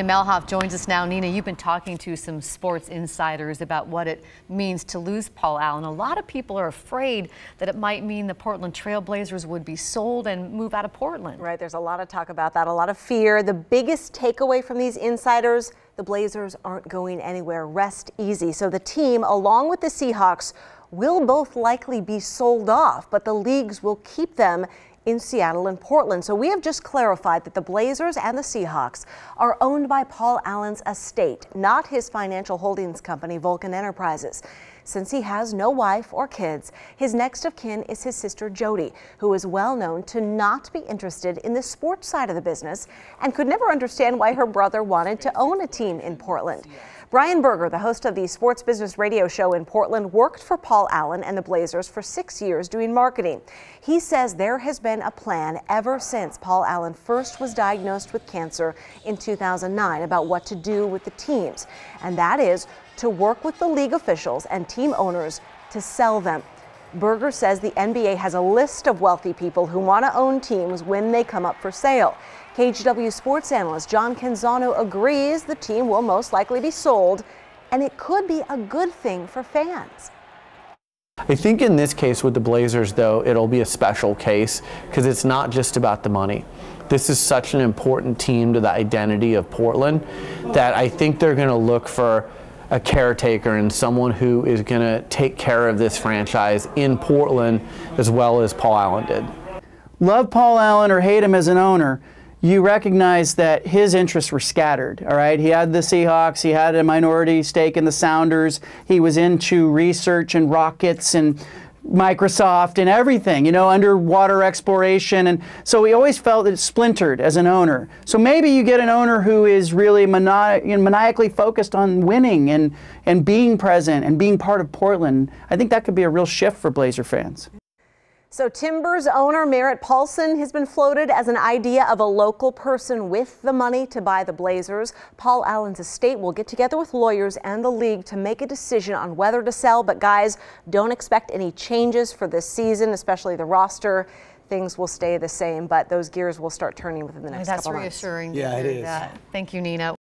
Nina Melhoff joins us now. Nina, you've been talking to some sports insiders about what it means to lose Paul Allen. A lot of people are afraid that it might mean the Portland Trailblazers would be sold and move out of Portland. Right, there's a lot of talk about that, a lot of fear. The biggest takeaway from these insiders, the Blazers aren't going anywhere. Rest easy. So the team, along with the Seahawks, will both likely be sold off, but the leagues will keep them in Seattle and Portland. So we have just clarified that the Blazers and the Seahawks are owned by Paul Allen's estate, not his financial holdings company, Vulcan Enterprises. Since he has no wife or kids, his next of kin is his sister Jody, who is well known to not be interested in the sports side of the business and could never understand why her brother wanted to own a team in Portland. Brian Berger, the host of the Sports Business Radio show in Portland, worked for Paul Allen and the Blazers for six years doing marketing. He says there has been a plan ever since Paul Allen first was diagnosed with cancer in 2009 about what to do with the teams, and that is to work with the league officials and team owners to sell them. Berger says the NBA has a list of wealthy people who want to own teams when they come up for sale. KGW sports analyst John Canzano agrees the team will most likely be sold, and it could be a good thing for fans. I think in this case with the Blazers, though, it'll be a special case because it's not just about the money. This is such an important team to the identity of Portland that I think they're going to look for a caretaker and someone who is going to take care of this franchise in Portland as well as Paul Allen did. Love Paul Allen or hate him as an owner, you recognize that his interests were scattered, all right? He had the Seahawks, he had a minority stake in the Sounders, he was into research and rockets and Microsoft and everything, you know, underwater exploration. And so we always felt that it's splintered as an owner. So maybe you get an owner who is really mani you know, maniacally focused on winning and, and being present and being part of Portland. I think that could be a real shift for Blazer fans. So, Timbers owner Merritt Paulson has been floated as an idea of a local person with the money to buy the Blazers. Paul Allen's estate will get together with lawyers and the league to make a decision on whether to sell. But, guys, don't expect any changes for this season, especially the roster. Things will stay the same, but those gears will start turning within the next couple couple months. That's reassuring. Yeah, it is. Thank you, Nina.